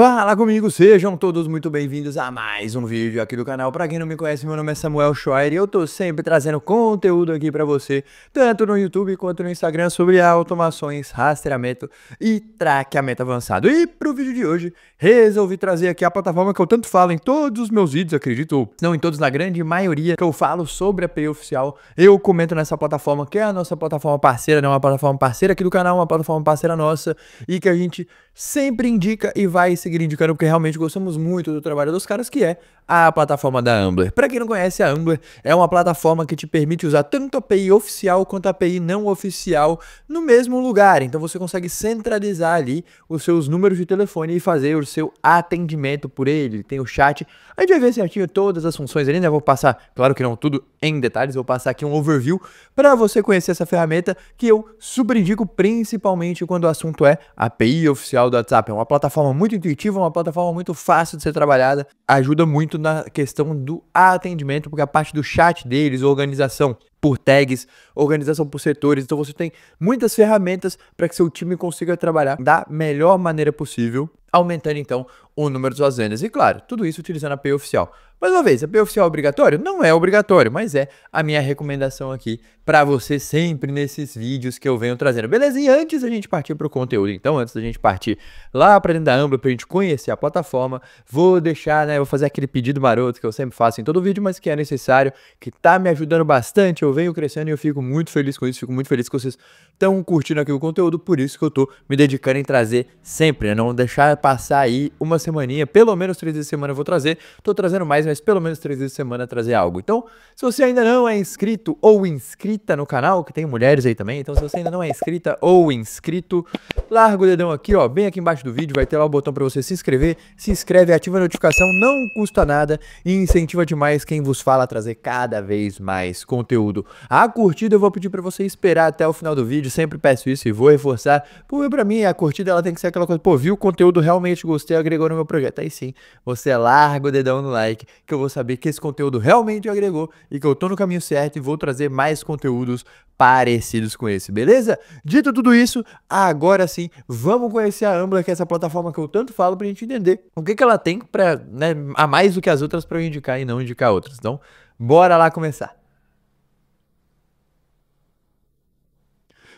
Fala comigo, sejam todos muito bem-vindos a mais um vídeo aqui do canal. Para quem não me conhece, meu nome é Samuel Schoer e eu tô sempre trazendo conteúdo aqui para você, tanto no YouTube quanto no Instagram, sobre automações, rastreamento e traqueamento avançado. E pro vídeo de hoje, resolvi trazer aqui a plataforma que eu tanto falo em todos os meus vídeos, acredito, não em todos, na grande maioria que eu falo sobre a PI oficial, eu comento nessa plataforma, que é a nossa plataforma parceira, não é uma plataforma parceira aqui do canal, uma plataforma parceira nossa, e que a gente sempre indica e vai seguir indicando, porque realmente gostamos muito do trabalho dos caras, que é a plataforma da Ambler. Para quem não conhece, a Ambler é uma plataforma que te permite usar tanto a API oficial quanto a API não oficial no mesmo lugar. Então você consegue centralizar ali os seus números de telefone e fazer o seu atendimento por ele. Tem o chat. A gente vai ver certinho todas as funções ali, né? Vou passar, claro que não tudo em detalhes, vou passar aqui um overview para você conhecer essa ferramenta que eu super indico, principalmente quando o assunto é API oficial do WhatsApp. É uma plataforma muito intuitiva, uma plataforma muito fácil de ser trabalhada. Ajuda muito na questão do atendimento, porque a parte do chat deles, organização, por tags, organização por setores. Então você tem muitas ferramentas para que seu time consiga trabalhar da melhor maneira possível, aumentando então o número de suas vendas. E claro, tudo isso utilizando a API oficial. Mais uma vez, a API oficial é obrigatório? Não é obrigatório, mas é a minha recomendação aqui para você sempre nesses vídeos que eu venho trazendo. Beleza? E antes da gente partir para o conteúdo, então, antes da gente partir lá para dentro da Ambla, para a gente conhecer a plataforma, vou deixar, né, vou fazer aquele pedido maroto que eu sempre faço em todo vídeo, mas que é necessário, que tá me ajudando bastante, eu venho crescendo e eu fico muito feliz com isso, fico muito feliz que vocês estão curtindo aqui o conteúdo, por isso que eu tô me dedicando em trazer sempre, né? não deixar passar aí uma semaninha, pelo menos três vezes semana eu vou trazer, tô trazendo mais, mas pelo menos três vezes semana trazer algo. Então, se você ainda não é inscrito ou inscrita no canal, que tem mulheres aí também, então se você ainda não é inscrita ou inscrito, larga o dedão aqui, ó, bem aqui embaixo do vídeo, vai ter lá o botão para você se inscrever, se inscreve, ativa a notificação, não custa nada e incentiva demais quem vos fala a trazer cada vez mais conteúdo conteúdo. A curtida eu vou pedir para você esperar até o final do vídeo, sempre peço isso e vou reforçar, porque para mim a curtida ela tem que ser aquela coisa, pô, viu o conteúdo, realmente gostei, agregou no meu projeto. Aí sim, você larga o dedão no like, que eu vou saber que esse conteúdo realmente agregou e que eu tô no caminho certo e vou trazer mais conteúdos parecidos com esse, beleza? Dito tudo isso, agora sim, vamos conhecer a Ambler, que é essa plataforma que eu tanto falo pra gente entender o que, que ela tem pra, né, a mais do que as outras para eu indicar e não indicar outras. Então, bora lá começar.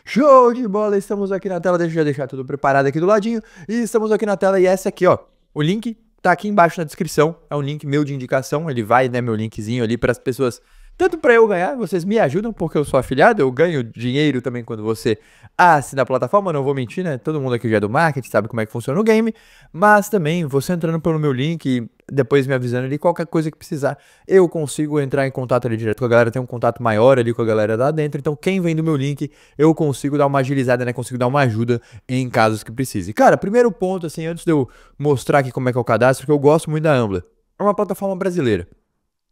Show de bola, estamos aqui na tela, deixa eu já deixar tudo preparado aqui do ladinho. E estamos aqui na tela e essa aqui, ó, o link tá aqui embaixo na descrição, é um link meu de indicação, ele vai, né, meu linkzinho ali para as pessoas tanto para eu ganhar, vocês me ajudam porque eu sou afiliado, eu ganho dinheiro também quando você assina a plataforma, não vou mentir, né? Todo mundo aqui já é do marketing, sabe como é que funciona o game, mas também você entrando pelo meu link e depois me avisando ali qualquer coisa que precisar, eu consigo entrar em contato ali direto com a galera, tem um contato maior ali com a galera lá dentro, então quem vem do meu link, eu consigo dar uma agilizada, né? Consigo dar uma ajuda em casos que precise. Cara, primeiro ponto assim, antes de eu mostrar aqui como é que é o cadastro, que eu gosto muito da Ambla. É uma plataforma brasileira.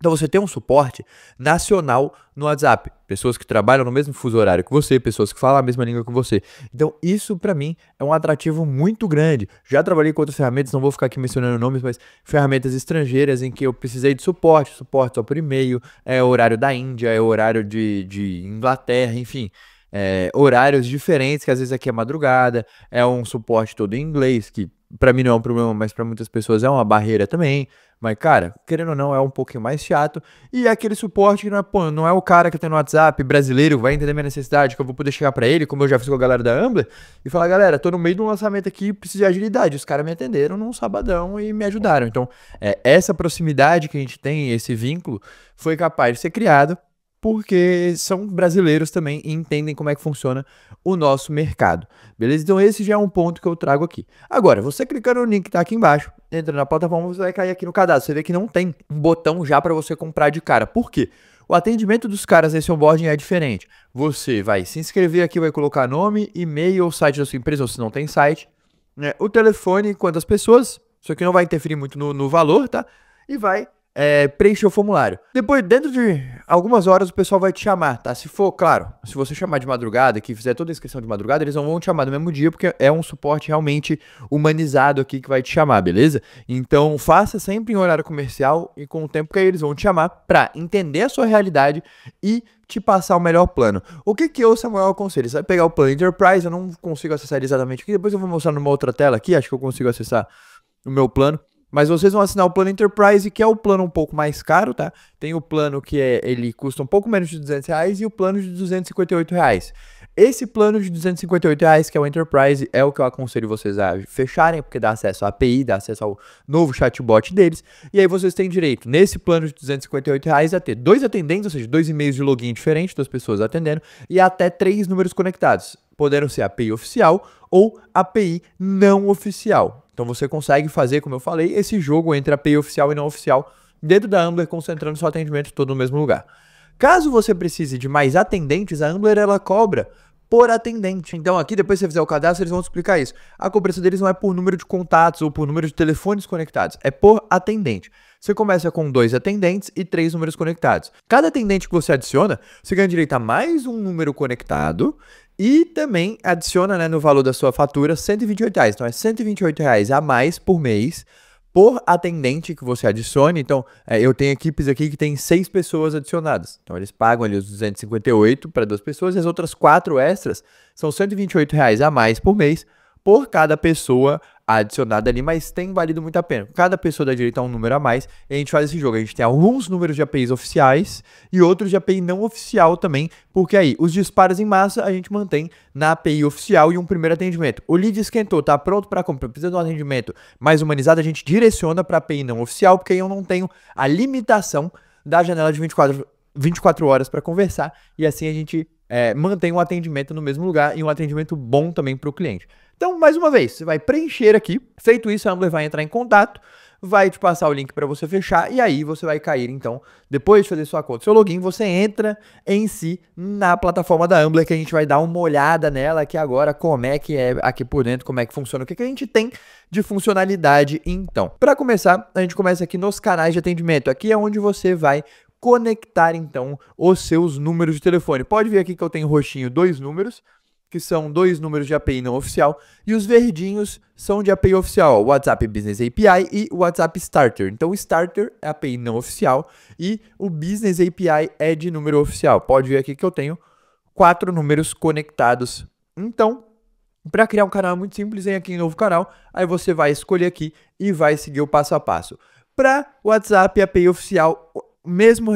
Então você tem um suporte nacional no WhatsApp, pessoas que trabalham no mesmo fuso horário que você, pessoas que falam a mesma língua que você. Então isso para mim é um atrativo muito grande. Já trabalhei com outras ferramentas, não vou ficar aqui mencionando nomes, mas ferramentas estrangeiras em que eu precisei de suporte, suporte só por e-mail, é horário da Índia, é horário de, de Inglaterra, enfim é, horários diferentes, que às vezes aqui é madrugada, é um suporte todo em inglês, que para mim não é um problema, mas para muitas pessoas é uma barreira também. Mas, cara, querendo ou não, é um pouquinho mais chato. E é aquele suporte que não é, pô, não é o cara que tem no WhatsApp brasileiro, vai entender minha necessidade, que eu vou poder chegar para ele, como eu já fiz com a galera da Ambler, e falar, galera, tô no meio de um lançamento aqui, preciso de agilidade. Os caras me atenderam num sabadão e me ajudaram. Então, é, essa proximidade que a gente tem, esse vínculo, foi capaz de ser criado porque são brasileiros também e entendem como é que funciona o nosso mercado. Beleza? Então esse já é um ponto que eu trago aqui. Agora, você clicando no link que tá aqui embaixo, entra na plataforma, você vai cair aqui no cadastro. Você vê que não tem um botão já para você comprar de cara. Por quê? O atendimento dos caras nesse onboarding é diferente. Você vai se inscrever aqui, vai colocar nome, e-mail ou site da sua empresa, ou se não tem site, né? o telefone, quantas pessoas, isso aqui não vai interferir muito no, no valor, tá? E vai é, preencher o formulário. Depois, dentro de algumas horas, o pessoal vai te chamar, tá? Se for, claro, se você chamar de madrugada, que fizer toda a inscrição de madrugada, eles não vão te chamar no mesmo dia, porque é um suporte realmente humanizado aqui que vai te chamar, beleza? Então, faça sempre em horário comercial e com o tempo que aí eles vão te chamar para entender a sua realidade e te passar o melhor plano. O que que eu, Samuel, aconselho? Você vai pegar o plano Enterprise, eu não consigo acessar exatamente aqui, depois eu vou mostrar numa outra tela aqui, acho que eu consigo acessar o meu plano. Mas vocês vão assinar o plano Enterprise, que é o plano um pouco mais caro, tá? Tem o plano que é, ele custa um pouco menos de 200 reais e o plano de 258 reais. Esse plano de 258 reais, que é o Enterprise, é o que eu aconselho vocês a fecharem, porque dá acesso à API, dá acesso ao novo chatbot deles. E aí vocês têm direito, nesse plano de 258 reais, a ter dois atendentes, ou seja, dois e-mails de login diferentes das pessoas atendendo, e até três números conectados, podendo ser API oficial ou API não oficial. Então você consegue fazer, como eu falei, esse jogo entre a API oficial e não oficial dentro da Ambler, concentrando seu atendimento todo no mesmo lugar. Caso você precise de mais atendentes, a Ambler ela cobra por atendente. Então aqui, depois que você fizer o cadastro, eles vão explicar isso. A cobrança deles não é por número de contatos ou por número de telefones conectados, é por atendente. Você começa com dois atendentes e três números conectados. Cada atendente que você adiciona, você ganha direito a mais um número conectado e também adiciona né, no valor da sua fatura 128 reais. Então é 128 reais a mais por mês por atendente que você adicione. Então, é, eu tenho equipes aqui que tem seis pessoas adicionadas. Então, eles pagam ali os 258 para duas pessoas e as outras quatro extras são 128 reais a mais por mês por cada pessoa adicionada ali, mas tem valido muito a pena. Cada pessoa da direita é um número a mais e a gente faz esse jogo. A gente tem alguns números de APIs oficiais e outros de API não oficial também, porque aí os disparos em massa a gente mantém na API oficial e um primeiro atendimento. O lead esquentou, tá pronto para compra, precisa de um atendimento mais humanizado, a gente direciona para API não oficial, porque aí eu não tenho a limitação da janela de 24, 24 horas para conversar e assim a gente é, mantém um atendimento no mesmo lugar e um atendimento bom também para o cliente. Então, mais uma vez, você vai preencher aqui. Feito isso, a Ambler vai entrar em contato, vai te passar o link para você fechar e aí você vai cair, então, depois de fazer sua conta, seu login, você entra em si na plataforma da Ambler que a gente vai dar uma olhada nela aqui agora, como é que é aqui por dentro, como é que funciona, o que, que a gente tem de funcionalidade então. Para começar, a gente começa aqui nos canais de atendimento. Aqui é onde você vai conectar então os seus números de telefone. Pode ver aqui que eu tenho roxinho dois números, que são dois números de API não oficial, e os verdinhos são de API oficial, WhatsApp Business API e WhatsApp Starter. Então, Starter é API não oficial e o Business API é de número oficial. Pode ver aqui que eu tenho quatro números conectados. Então, para criar um canal é muito simples, vem aqui em novo canal, aí você vai escolher aqui e vai seguir o passo a passo. Para WhatsApp API oficial, mesmo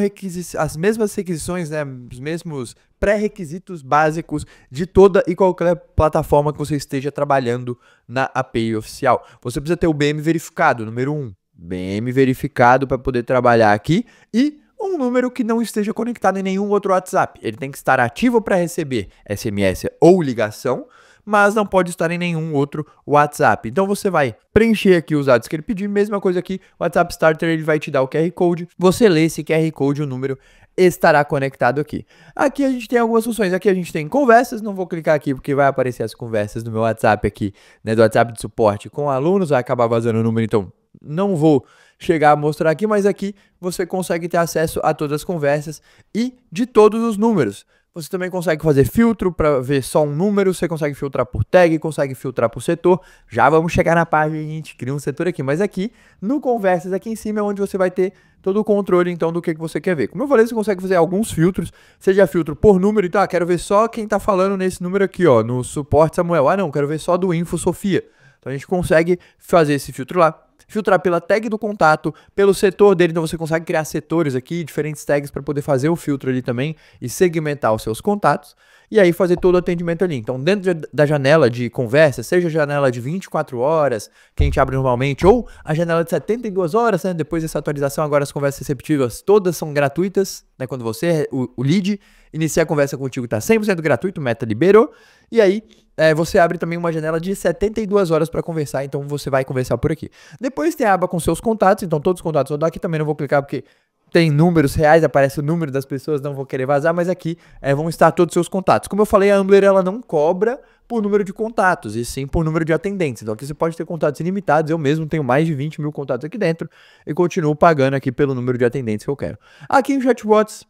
as mesmas requisições, né, os mesmos pré-requisitos básicos de toda e qualquer plataforma que você esteja trabalhando na API oficial. Você precisa ter o BM verificado, número 1. Um, BM verificado para poder trabalhar aqui e um número que não esteja conectado em nenhum outro WhatsApp. Ele tem que estar ativo para receber SMS ou ligação mas não pode estar em nenhum outro WhatsApp. Então você vai preencher aqui os dados que ele pedir, mesma coisa aqui, o WhatsApp Starter ele vai te dar o QR Code, você lê esse QR Code, o número estará conectado aqui. Aqui a gente tem algumas funções, aqui a gente tem conversas, não vou clicar aqui porque vai aparecer as conversas do meu WhatsApp aqui, né, do WhatsApp de suporte com alunos, vai acabar vazando o número, então não vou chegar a mostrar aqui, mas aqui você consegue ter acesso a todas as conversas e de todos os números. Você também consegue fazer filtro para ver só um número, você consegue filtrar por tag, consegue filtrar por setor. Já vamos chegar na página e a gente cria um setor aqui, mas aqui no Conversas aqui em cima é onde você vai ter todo o controle então do que, que você quer ver. Como eu falei, você consegue fazer alguns filtros, seja filtro por número, então ah, quero ver só quem está falando nesse número aqui, ó, no suporte Samuel. Ah, não, quero ver só do Info Sofia. Então a gente consegue fazer esse filtro lá filtrar pela tag do contato, pelo setor dele, então você consegue criar setores aqui, diferentes tags para poder fazer o filtro ali também e segmentar os seus contatos e aí fazer todo o atendimento ali. Então, dentro da janela de conversa, seja a janela de 24 horas, que a gente abre normalmente, ou a janela de 72 horas, né? Depois dessa atualização, agora as conversas receptivas todas são gratuitas, né? Quando você, é o, o lead, inicia a conversa contigo, está 100% gratuito, Meta liberou, e aí é, você abre também uma janela de 72 horas para conversar, então você vai conversar por aqui. Depois tem a aba com seus contatos, então todos os contatos eu dou aqui, também não vou clicar porque tem números reais, aparece o número das pessoas, não vou querer vazar, mas aqui é, vão estar todos os seus contatos. Como eu falei, a Ambler ela não cobra por número de contatos, e sim por número de atendentes. Então aqui você pode ter contatos ilimitados, eu mesmo tenho mais de 20 mil contatos aqui dentro e continuo pagando aqui pelo número de atendentes que eu quero. Aqui em chatbots,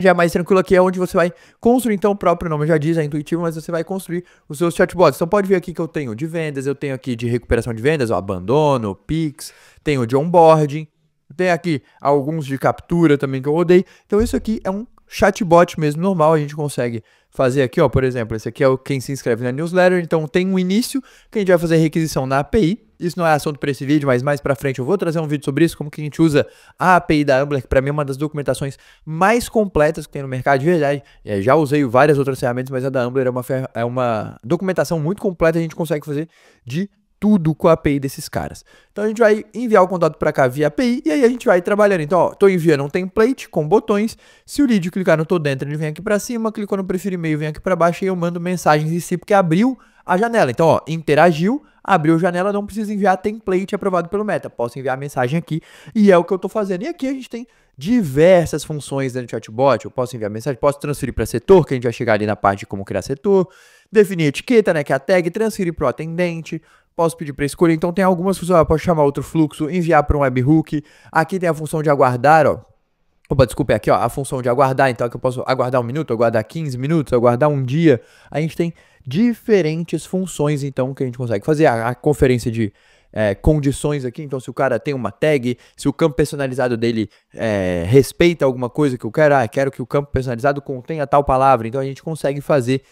já é mais tranquilo aqui, é onde você vai construir, então o próprio nome já diz, é intuitivo, mas você vai construir os seus chatbots. Então pode ver aqui que eu tenho de vendas, eu tenho aqui de recuperação de vendas, o abandono, o Pix, tenho de onboarding, tem aqui alguns de captura também que eu rodei. Então isso aqui é um chatbot mesmo normal, a gente consegue fazer aqui, ó, por exemplo, esse aqui é o quem se inscreve na newsletter, então tem um início que a gente vai fazer requisição na API, isso não é assunto para esse vídeo, mas mais para frente eu vou trazer um vídeo sobre isso, como que a gente usa a API da Ambler, que para mim é uma das documentações mais completas que tem no mercado de verdade. É, já usei várias outras ferramentas, mas a da Ambler é uma, é uma documentação muito completa, a gente consegue fazer de tudo com a API desses caras. Então a gente vai enviar o contato para cá via API e aí a gente vai trabalhando. Então, ó, tô enviando um template com botões. Se o lead clicar no tô dentro, ele vem aqui para cima, clicou no preferir e-mail, vem aqui para baixo e eu mando mensagens em si, porque abriu a janela. Então, ó, interagiu, abriu janela, não precisa enviar template aprovado pelo Meta. Posso enviar mensagem aqui e é o que eu estou fazendo. E aqui a gente tem diversas funções dentro do chatbot. Eu posso enviar mensagem, posso transferir para setor, que a gente vai chegar ali na parte de como criar setor, definir etiqueta, né, que é a tag, transferir para o atendente, posso pedir para escolher. Então tem algumas funções, eu posso chamar outro fluxo, enviar para um webhook. Aqui tem a função de aguardar, ó. Opa, desculpa, é aqui ó, a função de aguardar, então é que eu posso aguardar um minuto, aguardar 15 minutos, aguardar um dia. A gente tem diferentes funções, então, que a gente consegue fazer. A, a conferência de é, condições aqui, então se o cara tem uma tag, se o campo personalizado dele é, respeita alguma coisa que eu quero, ah, quero que o campo personalizado contenha tal palavra, então a gente consegue fazer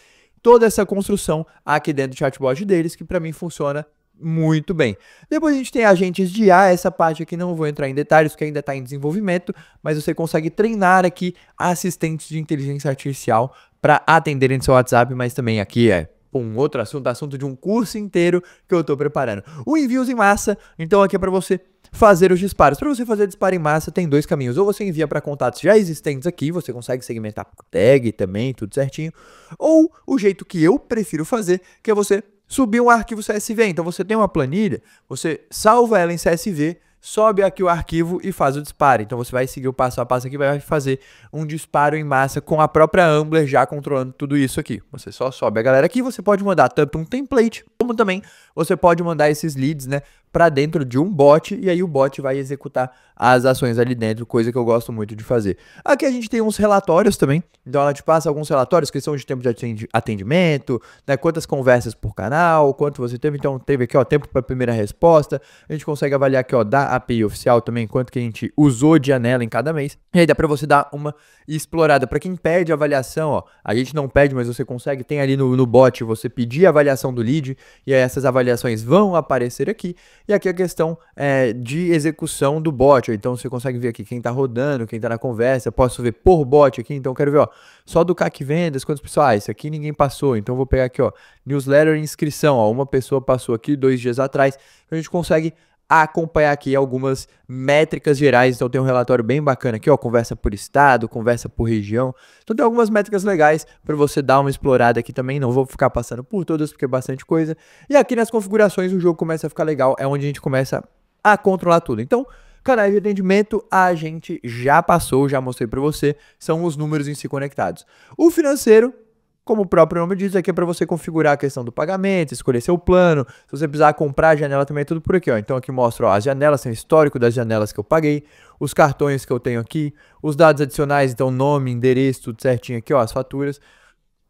toda essa construção aqui dentro do chatbot deles, que para mim funciona muito bem. Depois a gente tem agentes de A, essa parte aqui não vou entrar em detalhes, que ainda está em desenvolvimento, mas você consegue treinar aqui assistentes de inteligência artificial para atenderem seu WhatsApp, mas também aqui é um outro assunto, assunto de um curso inteiro que eu estou preparando. O envios em massa, então aqui é para você fazer os disparos. Para você fazer disparo em massa, tem dois caminhos. Ou você envia para contatos já existentes aqui, você consegue segmentar por tag também, tudo certinho. Ou o jeito que eu prefiro fazer, que é você subir um arquivo CSV. Então você tem uma planilha, você salva ela em CSV, sobe aqui o arquivo e faz o disparo. Então você vai seguir o passo a passo aqui, vai fazer um disparo em massa com a própria Ambler já controlando tudo isso aqui. Você só sobe a galera aqui, você pode mandar tanto um template, como também você pode mandar esses leads, né, para dentro de um bot e aí o bot vai executar as ações ali dentro, coisa que eu gosto muito de fazer. Aqui a gente tem uns relatórios também, então ela te passa alguns relatórios que são de tempo de atendimento, né, quantas conversas por canal, quanto você teve, então teve aqui ó, tempo para primeira resposta, a gente consegue avaliar aqui ó, da API oficial também, quanto que a gente usou de anela em cada mês, e aí dá para você dar uma explorada. Para quem pede avaliação, ó, a gente não pede, mas você consegue, tem ali no, no bot você pedir a avaliação do lead, e aí essas avaliações vão aparecer aqui, e aqui a questão é, de execução do bot. Então você consegue ver aqui quem está rodando, quem está na conversa. posso ver por bot aqui. Então quero ver ó, só do CAC vendas, quantos pessoas. Ah, isso aqui ninguém passou. Então vou pegar aqui ó, newsletter inscrição. Ó, uma pessoa passou aqui dois dias atrás. Então a gente consegue a acompanhar aqui algumas métricas gerais. Então tem um relatório bem bacana aqui, ó, conversa por estado, conversa por região. Então tem algumas métricas legais para você dar uma explorada aqui também. Não vou ficar passando por todas porque é bastante coisa. E aqui nas configurações o jogo começa a ficar legal, é onde a gente começa a controlar tudo. Então, canais de atendimento a gente já passou, já mostrei para você, são os números em si conectados. O financeiro como o próprio nome diz, aqui é para você configurar a questão do pagamento, escolher seu plano. Se você precisar comprar a janela também, é tudo por aqui. Ó. Então aqui mostra as janelas, tem o histórico das janelas que eu paguei, os cartões que eu tenho aqui, os dados adicionais, então nome, endereço, tudo certinho aqui, ó, as faturas.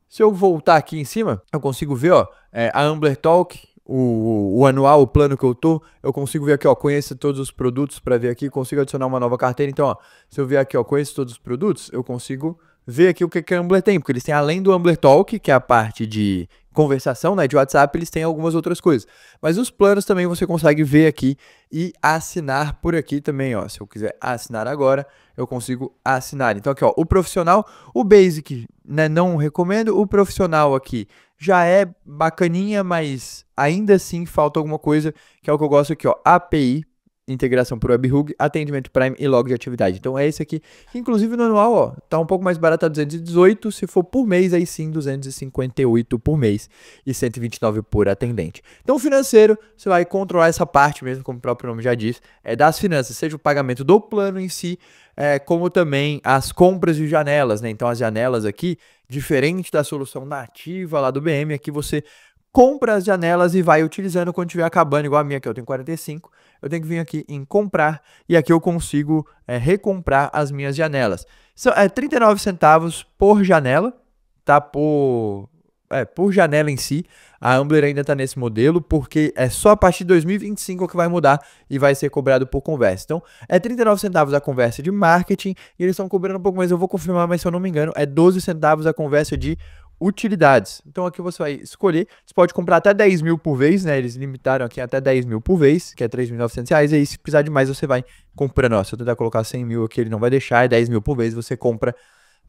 Se eu voltar aqui em cima, eu consigo ver ó, é, a Ambler Talk, o, o, anual, o plano que eu tô, eu consigo ver aqui, ó, conheça todos os produtos para ver aqui, consigo adicionar uma nova carteira. Então, ó, se eu vier aqui, ó, conheça todos os produtos, eu consigo ver aqui o que, que a Ambler tem, porque eles têm além do Ambler Talk, que é a parte de conversação, né, de WhatsApp, eles têm algumas outras coisas. Mas os planos também você consegue ver aqui e assinar por aqui também, ó. Se eu quiser assinar agora, eu consigo assinar. Então aqui, ó, o profissional, o basic, né, não recomendo. O profissional aqui já é bacaninha, mas ainda assim falta alguma coisa, que é o que eu gosto aqui, ó, API integração para o WebHook, atendimento Prime e log de atividade. Então é esse aqui. Inclusive no anual, ó, tá um pouco mais barato, tá 218. Se for por mês, aí sim, 258 por mês e 129 por atendente. Então financeiro, você vai controlar essa parte mesmo, como o próprio nome já diz, é das finanças, seja o pagamento do plano em si, é, como também as compras de janelas, né? Então as janelas aqui, diferente da solução nativa lá do BM, aqui é você compra as janelas e vai utilizando quando tiver acabando, igual a minha que eu tenho 45 eu tenho que vir aqui em comprar e aqui eu consigo é, recomprar as minhas janelas. São é, 39 centavos por janela, tá? Por, é, por janela em si. A Ambler ainda está nesse modelo, porque é só a partir de 2025 que vai mudar e vai ser cobrado por conversa. Então, é 39 centavos a conversa de marketing e eles estão cobrando um pouco mais. Eu vou confirmar, mas se eu não me engano, é 12 centavos a conversa de utilidades. Então aqui você vai escolher, você pode comprar até 10 mil por vez, né? Eles limitaram aqui até 10 mil por vez, que é 3.900 reais. E aí se precisar de mais você vai comprando. Ó, se eu tentar colocar 100 mil aqui ele não vai deixar, é 10 mil por vez, você compra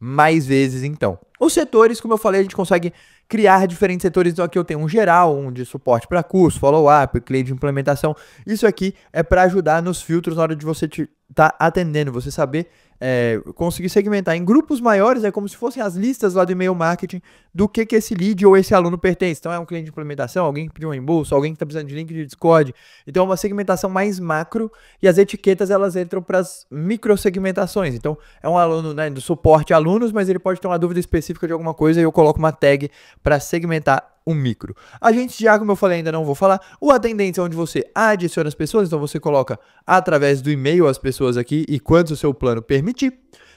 mais vezes então. Os setores, como eu falei, a gente consegue criar diferentes setores. Então aqui eu tenho um geral, um de suporte para curso, follow-up, cliente de implementação. Isso aqui é para ajudar nos filtros na hora de você estar tá atendendo, você saber é, conseguir segmentar em grupos maiores, é como se fossem as listas lá do e-mail marketing do que, que esse lead ou esse aluno pertence. Então é um cliente de implementação, alguém que pediu um reembolso, alguém que está precisando de link de Discord. Então é uma segmentação mais macro e as etiquetas elas entram para as micro segmentações. Então é um aluno né, do suporte a alunos, mas ele pode ter uma dúvida específica específica de alguma coisa e eu coloco uma tag para segmentar um micro. Agentes de ar, como eu falei, ainda não vou falar. O atendente é onde você adiciona as pessoas, então você coloca através do e-mail as pessoas aqui e quanto o seu plano permitir.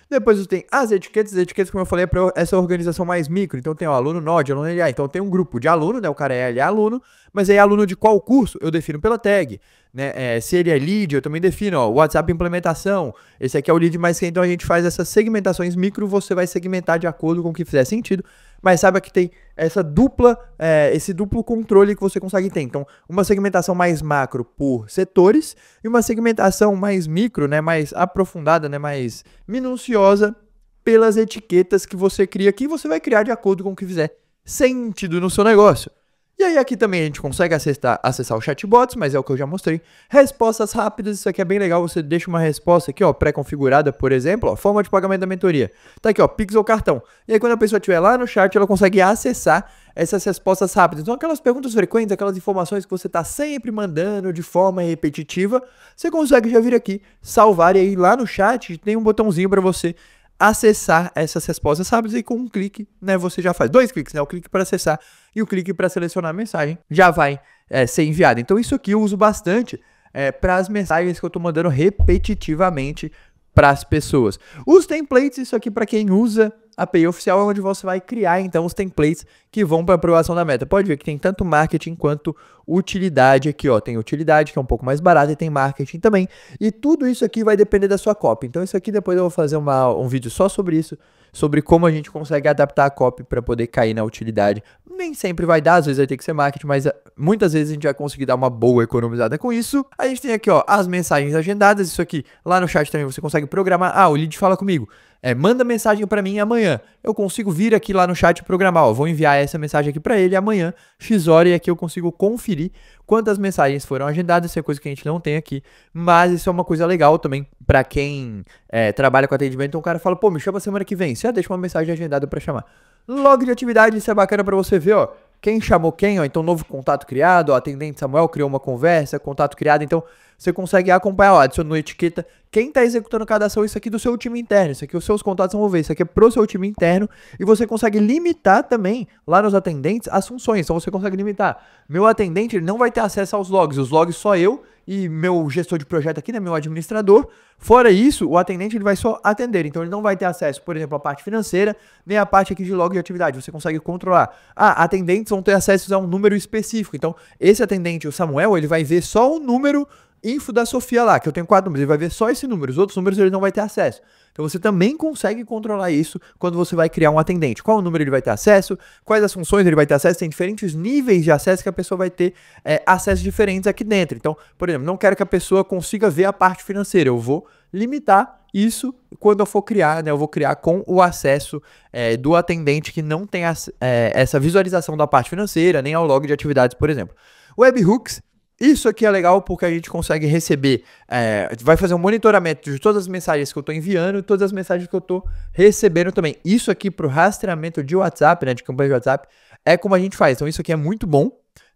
Depois você tem as etiquetas, as etiquetas, como eu falei, é para essa é organização mais micro. Então tem o aluno NOD, aluno LA. Então tem um grupo de aluno, né? O cara é LA aluno, mas aí aluno de qual curso? Eu defino pela tag. Né? É, se ele é lead, eu também defino, ó, WhatsApp implementação, esse aqui é o lead mais quente, então a gente faz essas segmentações micro, você vai segmentar de acordo com o que fizer sentido, mas saiba que tem essa dupla, é, esse duplo controle que você consegue ter. Então, uma segmentação mais macro por setores e uma segmentação mais micro, né, mais aprofundada, né, mais minuciosa pelas etiquetas que você cria, que você vai criar de acordo com o que fizer sentido no seu negócio. E aí aqui também a gente consegue acessar, acessar o chatbots, mas é o que eu já mostrei. Respostas rápidas, isso aqui é bem legal, você deixa uma resposta aqui, ó, pré-configurada, por exemplo, ó, forma de pagamento da mentoria. Tá aqui, ó, Pix ou cartão. E aí quando a pessoa estiver lá no chat, ela consegue acessar essas respostas rápidas. Então aquelas perguntas frequentes, aquelas informações que você está sempre mandando de forma repetitiva, você consegue já vir aqui, salvar e aí lá no chat tem um botãozinho para você acessar essas respostas rápidas e com um clique, né, você já faz dois cliques, né, o clique para acessar e o clique para selecionar a mensagem já vai é, ser enviada. Então isso aqui eu uso bastante é, para as mensagens que eu estou mandando repetitivamente para as pessoas. Os templates, isso aqui para quem usa a API oficial é onde você vai criar então os templates que vão para aprovação da meta. Pode ver que tem tanto marketing quanto utilidade aqui, ó. Tem utilidade que é um pouco mais barata e tem marketing também. E tudo isso aqui vai depender da sua copy. Então isso aqui depois eu vou fazer uma, um vídeo só sobre isso, sobre como a gente consegue adaptar a copy para poder cair na utilidade. Nem sempre vai dar, às vezes vai ter que ser marketing, mas ah, muitas vezes a gente vai conseguir dar uma boa economizada com isso. A gente tem aqui, ó, as mensagens agendadas, isso aqui lá no chat também você consegue programar. Ah, o lead fala comigo é, manda mensagem para mim amanhã. Eu consigo vir aqui lá no chat programar, ó, vou enviar essa mensagem aqui para ele amanhã, X hora, e aqui eu consigo conferir quantas mensagens foram agendadas, isso é coisa que a gente não tem aqui, mas isso é uma coisa legal também para quem é, trabalha com atendimento, então o cara fala, pô, me chama semana que vem, você já deixa uma mensagem agendada para chamar. Log de atividade, isso é bacana para você ver, ó, quem chamou quem, ó, então novo contato criado, ó, atendente Samuel criou uma conversa, contato criado, então você consegue acompanhar, ó, adicionou etiqueta, quem está executando cada ação, isso aqui é do seu time interno, isso aqui os seus contatos vão ver, isso aqui é pro seu time interno, e você consegue limitar também, lá nos atendentes, as funções, então você consegue limitar, meu atendente ele não vai ter acesso aos logs, os logs só eu e meu gestor de projeto aqui, né, meu administrador. Fora isso, o atendente ele vai só atender, então ele não vai ter acesso, por exemplo, à parte financeira, nem à parte aqui de log de atividade. Você consegue controlar. Ah, atendentes vão ter acesso a um número específico. Então, esse atendente, o Samuel, ele vai ver só o número info da Sofia lá, que eu tenho quatro números, ele vai ver só esse número, os outros números ele não vai ter acesso. Então você também consegue controlar isso quando você vai criar um atendente. Qual número ele vai ter acesso, quais as funções ele vai ter acesso, tem diferentes níveis de acesso que a pessoa vai ter é, acesso diferentes aqui dentro. Então, por exemplo, não quero que a pessoa consiga ver a parte financeira, eu vou limitar isso quando eu for criar, né? Eu vou criar com o acesso é, do atendente que não tem as, é, essa visualização da parte financeira, nem ao log de atividades, por exemplo. Webhooks isso aqui é legal porque a gente consegue receber, é, vai fazer um monitoramento de todas as mensagens que eu estou enviando e todas as mensagens que eu estou recebendo também. Isso aqui para o rastreamento de WhatsApp, né, de campanha de WhatsApp, é como a gente faz. Então isso aqui é muito bom,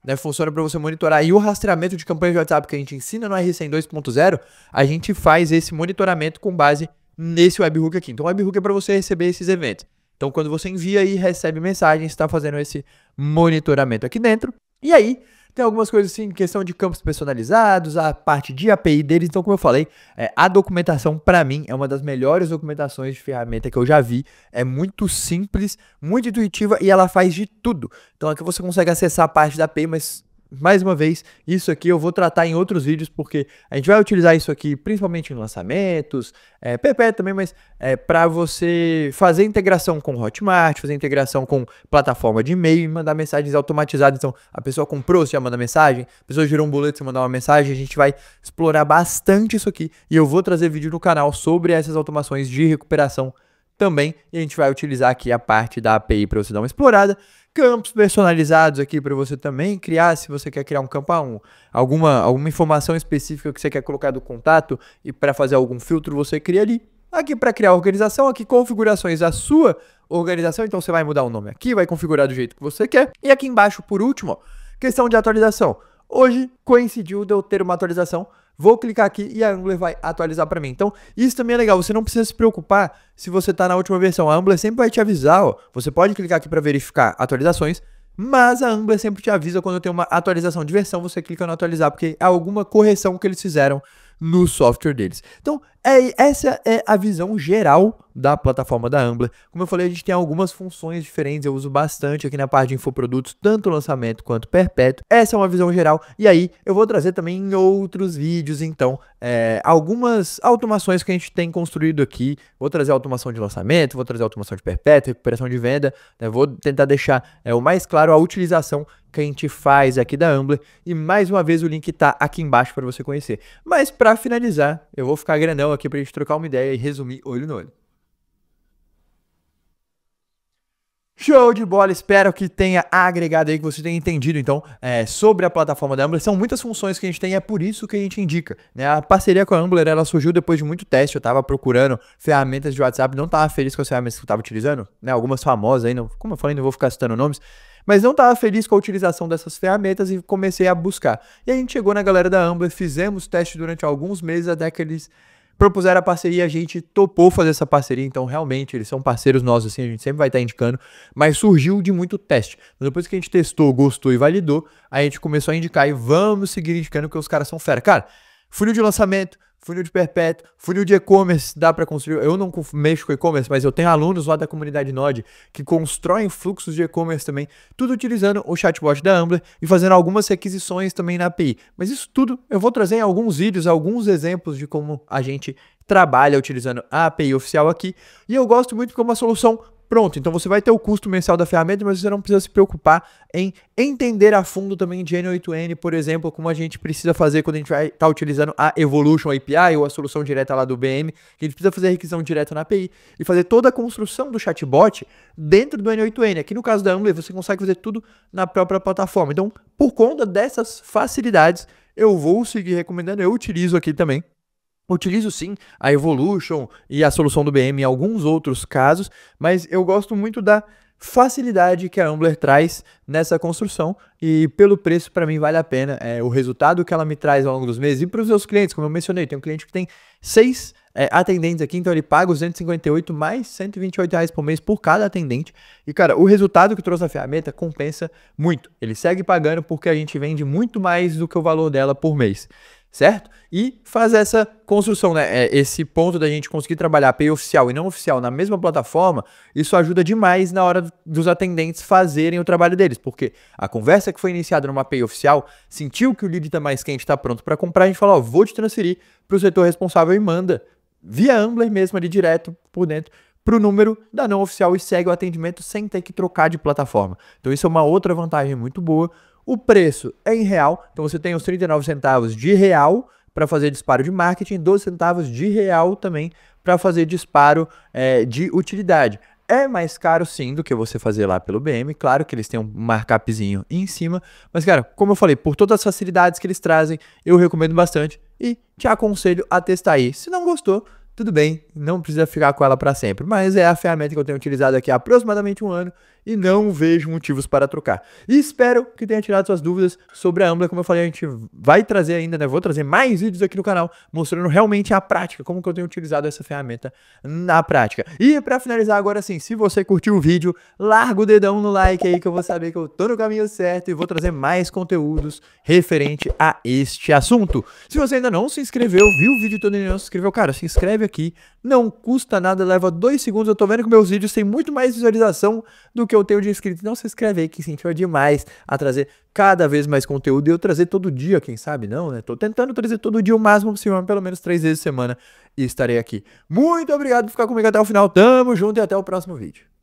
né, funciona para você monitorar. E o rastreamento de campanha de WhatsApp que a gente ensina no RCM 2.0, a gente faz esse monitoramento com base nesse webhook aqui. Então o webhook é para você receber esses eventos. Então quando você envia e recebe mensagens, está fazendo esse monitoramento aqui dentro. E aí tem algumas coisas assim, questão de campos personalizados, a parte de API deles. Então, como eu falei, é, a documentação, para mim, é uma das melhores documentações de ferramenta que eu já vi. É muito simples, muito intuitiva e ela faz de tudo. Então, aqui é você consegue acessar a parte da API, mas mais uma vez, isso aqui eu vou tratar em outros vídeos, porque a gente vai utilizar isso aqui principalmente em lançamentos, é, PP também, mas é, para você fazer integração com Hotmart, fazer integração com plataforma de e-mail e mandar mensagens automatizadas. Então, a pessoa comprou, você já manda mensagem, a pessoa gerou um boleto, você mandar uma mensagem. A gente vai explorar bastante isso aqui e eu vou trazer vídeo no canal sobre essas automações de recuperação também. E a gente vai utilizar aqui a parte da API para você dar uma explorada campos personalizados aqui para você também criar, se você quer criar um campo a ah, um, alguma, alguma informação específica que você quer colocar do contato e para fazer algum filtro você cria ali. Aqui para criar organização, aqui configurações da sua organização, então você vai mudar o nome aqui, vai configurar do jeito que você quer. E aqui embaixo, por último, ó, questão de atualização. Hoje coincidiu de eu ter uma atualização vou clicar aqui e a Angular vai atualizar para mim. Então, isso também é legal, você não precisa se preocupar se você está na última versão. A Angular sempre vai te avisar, ó. você pode clicar aqui para verificar atualizações, mas a Angular sempre te avisa quando tem uma atualização de versão, você clica no atualizar, porque é alguma correção que eles fizeram no software deles. Então, é, essa é a visão geral da plataforma da Ambler. Como eu falei, a gente tem algumas funções diferentes, eu uso bastante aqui na parte de infoprodutos, tanto lançamento quanto perpétuo. Essa é uma visão geral, e aí eu vou trazer também em outros vídeos, então, é, algumas automações que a gente tem construído aqui. Vou trazer automação de lançamento, vou trazer automação de perpétuo, recuperação de venda, né? vou tentar deixar é, o mais claro a utilização que a gente faz aqui da Ambler. E mais uma vez o link está aqui embaixo para você conhecer. Mas para finalizar, eu vou ficar grandão aqui para a gente trocar uma ideia e resumir olho no olho. Show de bola, espero que tenha agregado aí, que você tenha entendido então é, sobre a plataforma da Ambler. São muitas funções que a gente tem, é por isso que a gente indica. Né? A parceria com a Ambler ela surgiu depois de muito teste. Eu tava procurando ferramentas de WhatsApp, não tava feliz com as ferramentas que eu tava utilizando, né? Algumas famosas aí, não, como eu falei, não vou ficar citando nomes, mas não estava feliz com a utilização dessas ferramentas e comecei a buscar. E a gente chegou na galera da Ambler, fizemos teste durante alguns meses até que eles propuseram a parceria, a gente topou fazer essa parceria, então realmente eles são parceiros nossos, assim, a gente sempre vai estar tá indicando, mas surgiu de muito teste. Então, depois que a gente testou, gostou e validou, a gente começou a indicar e vamos seguir indicando que os caras são fera. Cara, funil de lançamento, funil de perpétuo, funil de e-commerce, dá para construir. Eu não mexo com e-commerce, mas eu tenho alunos lá da comunidade Node que constroem fluxos de e-commerce também, tudo utilizando o chatbot da Ambler e fazendo algumas requisições também na API. Mas isso tudo eu vou trazer em alguns vídeos, alguns exemplos de como a gente trabalha utilizando a API oficial aqui, e eu gosto muito porque é uma solução Pronto, então você vai ter o custo mensal da ferramenta, mas você não precisa se preocupar em entender a fundo também Gen8n, por exemplo, como a gente precisa fazer quando a gente vai estar tá utilizando a Evolution API ou a solução direta lá do BM, que a gente precisa fazer a requisição direta na API e fazer toda a construção do chatbot dentro do N8n. Aqui no caso da Amway, você consegue fazer tudo na própria plataforma. Então, por conta dessas facilidades, eu vou seguir recomendando, eu utilizo aqui também Utilizo sim a Evolution e a solução do BM em alguns outros casos, mas eu gosto muito da facilidade que a Ambler traz nessa construção e pelo preço para mim vale a pena é, o resultado que ela me traz ao longo dos meses e para os meus clientes, como eu mencionei, tem um cliente que tem seis é, atendentes aqui, então ele paga os 158 mais 128 reais por mês por cada atendente e cara, o resultado que trouxe a ferramenta compensa muito, ele segue pagando porque a gente vende muito mais do que o valor dela por mês certo? E fazer essa construção, né? É, esse ponto da gente conseguir trabalhar pay oficial e não oficial na mesma plataforma, isso ajuda demais na hora dos atendentes fazerem o trabalho deles, porque a conversa que foi iniciada numa pay oficial sentiu que o lead está mais quente, está pronto para comprar, a gente fala, vou te transferir para o setor responsável e manda via Ambler mesmo ali direto por dentro para o número da não oficial e segue o atendimento sem ter que trocar de plataforma. Então isso é uma outra vantagem muito boa o preço é em real, então você tem os 39 centavos de real para fazer disparo de marketing, 12 centavos de real também para fazer disparo é, de utilidade. É mais caro sim do que você fazer lá pelo BM, claro que eles têm um markupzinho em cima, mas cara, como eu falei, por todas as facilidades que eles trazem, eu recomendo bastante e te aconselho a testar aí. Se não gostou, tudo bem, não precisa ficar com ela para sempre, mas é a ferramenta que eu tenho utilizado aqui há aproximadamente um ano e não vejo motivos para trocar. E espero que tenha tirado suas dúvidas sobre a Ambla. Como eu falei, a gente vai trazer ainda, né? Vou trazer mais vídeos aqui no canal mostrando realmente a prática, como que eu tenho utilizado essa ferramenta na prática. E para finalizar agora sim, se você curtiu o vídeo, larga o dedão no like aí que eu vou saber que eu tô no caminho certo e vou trazer mais conteúdos referente a este assunto. Se você ainda não se inscreveu, viu o vídeo todo e não se inscreveu, cara, se inscreve aqui. Não custa nada, leva dois segundos. Eu tô vendo que meus vídeos têm muito mais visualização do que eu eu tenho de inscrito. Então se inscreve aí que incentiva é demais a trazer cada vez mais conteúdo e eu trazer todo dia, quem sabe não, né? Tô tentando trazer todo dia o máximo possível, pelo menos três vezes por semana e estarei aqui. Muito obrigado por ficar comigo até o final. Tamo junto e até o próximo vídeo.